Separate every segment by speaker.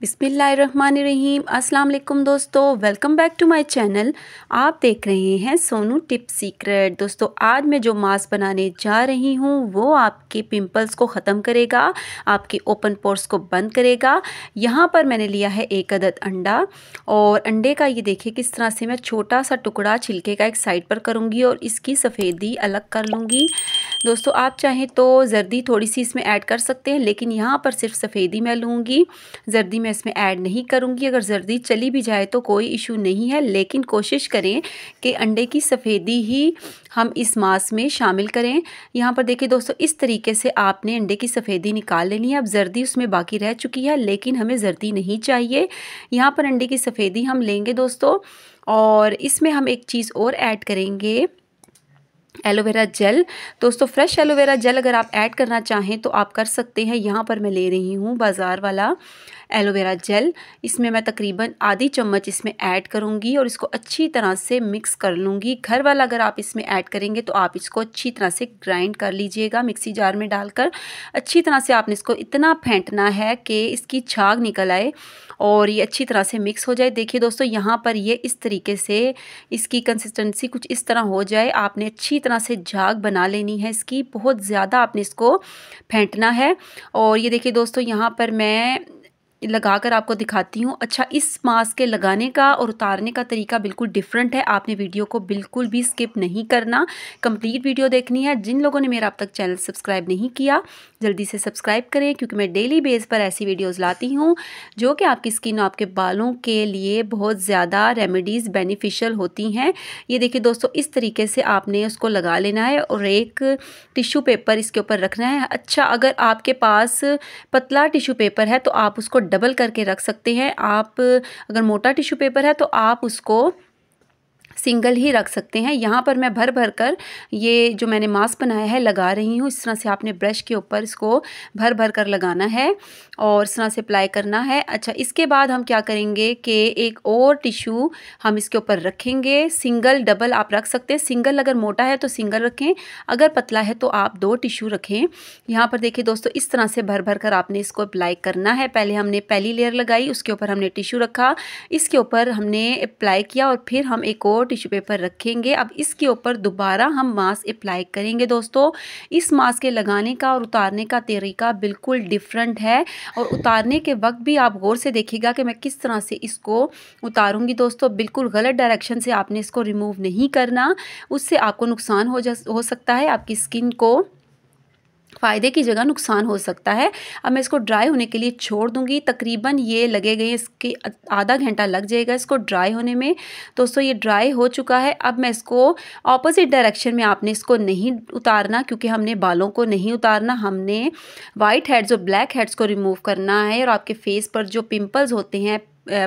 Speaker 1: बिसमीम अस्सलाम दोस्तों welcome back to my channel आप देख रहे हैं सोनू टिप सीक्रेट दोस्तों आज मैं जो मास्क बनाने जा रही हूँ वो आपके पिंपल्स को ख़त्म करेगा आपके ओपन पोर्स को बंद करेगा यहाँ पर मैंने लिया है एक अदद अंडा और अंडे का ये देखिए किस तरह से मैं छोटा सा टुकड़ा छिलके का एक साइड पर करूँगी और इसकी सफ़ेदी अलग कर लूँगी दोस्तों आप चाहें तो जर्दी थोड़ी सी इसमें ऐड कर सकते हैं लेकिन यहाँ पर सिर्फ सफ़ेदी मैं लूँगी जर्दी में मैं इसमें ऐड नहीं करूँगी अगर जर्दी चली भी जाए तो कोई इशू नहीं है लेकिन कोशिश करें कि अंडे की सफ़ेदी ही हम इस मास में शामिल करें यहाँ पर देखिए दोस्तों इस तरीके से आपने अंडे की सफ़ेदी निकाल लेनी है अब जर्दी उसमें बाकी रह चुकी है लेकिन हमें जर्दी नहीं चाहिए यहाँ पर अंडे की सफ़ेदी हम लेंगे दोस्तों और इसमें हम एक चीज़ और ऐड करेंगे एलोवेरा जेल दोस्तों फ्रेश एलोवेरा जेल अगर आप ऐड करना चाहें तो आप कर सकते हैं यहाँ पर मैं ले रही हूँ बाज़ार वाला एलोवेरा जेल इसमें मैं तकरीबन आधी चम्मच इसमें ऐड करूँगी और इसको अच्छी तरह से मिक्स कर लूँगी घर वाला अगर आप इसमें ऐड करेंगे तो आप इसको अच्छी तरह से ग्राइंड कर लीजिएगा मिक्सी जार में डालकर अच्छी तरह से आपने इसको इतना फेंटना है कि इसकी छाग निकल आए और ये अच्छी तरह से मिक्स हो जाए देखिए दोस्तों यहाँ पर ये इस तरीके से इसकी कंसिस्टेंसी कुछ इस तरह हो जाए आपने अच्छी तरह से झाग बना लेनी है इसकी बहुत ज़्यादा आपने इसको फेंटना है और ये देखिए दोस्तों यहाँ पर मैं लगा कर आपको दिखाती हूँ अच्छा इस मास्क के लगाने का और उतारने का तरीका बिल्कुल डिफरेंट है आपने वीडियो को बिल्कुल भी स्किप नहीं करना कंप्लीट वीडियो देखनी है जिन लोगों ने मेरा अब तक चैनल सब्सक्राइब नहीं किया जल्दी से सब्सक्राइब करें क्योंकि मैं डेली बेस पर ऐसी वीडियोज़ लाती हूँ जो कि आपकी स्किन आपके बालों के लिए बहुत ज़्यादा रेमेडीज़ बेनिफिशियल होती हैं ये देखिए दोस्तों इस तरीके से आपने उसको लगा लेना है और एक टिश्यू पेपर इसके ऊपर रखना है अच्छा अगर आपके पास पतला टिश्यू पेपर है तो आप उसको डबल करके रख सकते हैं आप अगर मोटा टिश्यू पेपर है तो आप उसको सिंगल ही रख सकते हैं यहाँ पर मैं भर भर कर ये जो मैंने मास्क बनाया है लगा रही हूँ इस तरह से आपने ब्रश के ऊपर इसको भर भर कर लगाना है और इस तरह से अप्लाई करना है अच्छा इसके बाद हम क्या करेंगे कि एक और टिशू हम इसके ऊपर रखेंगे सिंगल डबल आप रख सकते हैं सिंगल अगर मोटा है तो सिंगल रखें अगर पतला है तो आप दो टिशू रखें यहाँ पर देखिए दोस्तों इस तरह से भर भर कर आपने इसको अप्लाई करना है पहले हमने पहली लेयर लगाई उसके ऊपर हमने टिशू रखा इसके ऊपर हमने अप्लाई किया और फिर हम एक और टिश्यू पेपर रखेंगे अब इसके ऊपर दोबारा हम मास्क अप्लाई करेंगे दोस्तों इस मास्क के लगाने का और उतारने का तरीका बिल्कुल डिफरेंट है और उतारने के वक्त भी आप गौर से देखिएगा कि मैं किस तरह से इसको उतारूंगी दोस्तों बिल्कुल गलत डायरेक्शन से आपने इसको रिमूव नहीं करना उससे आपको नुकसान हो जा हो सकता है आपकी स्किन को फ़ायदे की जगह नुकसान हो सकता है अब मैं इसको ड्राई होने के लिए छोड़ दूंगी तकरीबन ये लगे गए इसके आधा घंटा लग जाएगा इसको ड्राई होने में दोस्तों ये ड्राई हो चुका है अब मैं इसको ऑपोजिट डायरेक्शन में आपने इसको नहीं उतारना क्योंकि हमने बालों को नहीं उतारना हमने वाइट हेड्स और ब्लैक हेड्स को रिमूव करना है और आपके फेस पर जो पिम्पल्स होते हैं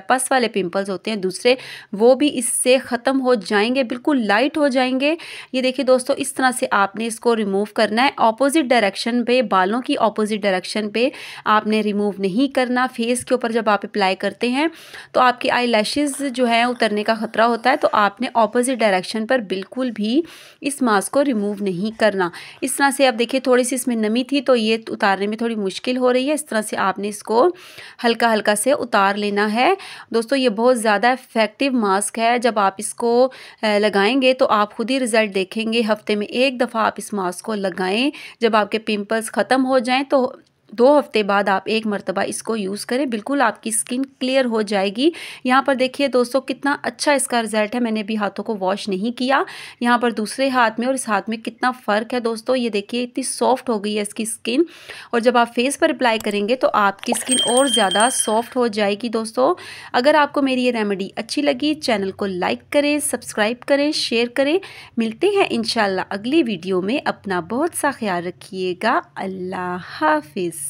Speaker 1: पस वाले पिंपल्स होते हैं दूसरे वो भी इससे ख़त्म हो जाएंगे बिल्कुल लाइट हो जाएंगे ये देखिए दोस्तों इस तरह से आपने इसको रिमूव करना है ऑपोजिट डायरेक्शन पे बालों की ऑपोजिट डायरेक्शन पे आपने रिमूव नहीं करना फेस के ऊपर जब आप अप्लाई करते हैं तो आपकी आई जो है उतरने का ख़तरा होता है तो आपने ऑपोजिट डायरेक्शन पर बिल्कुल भी इस मास्क को रिमूव नहीं करना इस तरह से आप देखिए थोड़ी सी इसमें नमी थी तो ये उतारने में थोड़ी मुश्किल हो रही है इस तरह से आपने इसको हल्का हल्का से उतार लेना है है दोस्तों ये बहुत ज़्यादा इफ़ेक्टिव मास्क है जब आप इसको लगाएंगे तो आप खुद ही रिज़ल्ट देखेंगे हफ्ते में एक दफ़ा आप इस मास्क को लगाएं जब आपके पिंपल्स ख़त्म हो जाएं तो दो हफ्ते बाद आप एक मरतबा इसको यूज़ करें बिल्कुल आपकी स्किन क्लियर हो जाएगी यहाँ पर देखिए दोस्तों कितना अच्छा इसका रिजल्ट है मैंने भी हाथों को वॉश नहीं किया यहाँ पर दूसरे हाथ में और इस हाथ में कितना फ़र्क है दोस्तों ये देखिए इतनी सॉफ्ट हो गई है इसकी स्किन और जब आप फेस पर अप्लाई करेंगे तो आपकी स्किन और ज़्यादा सॉफ्ट हो जाएगी दोस्तों अगर आपको मेरी ये रेमेडी अच्छी लगी चैनल को लाइक करें सब्सक्राइब करें शेयर करें मिलते हैं इन अगली वीडियो में अपना बहुत सा ख्याल रखिएगा अल्लाह हाफिज़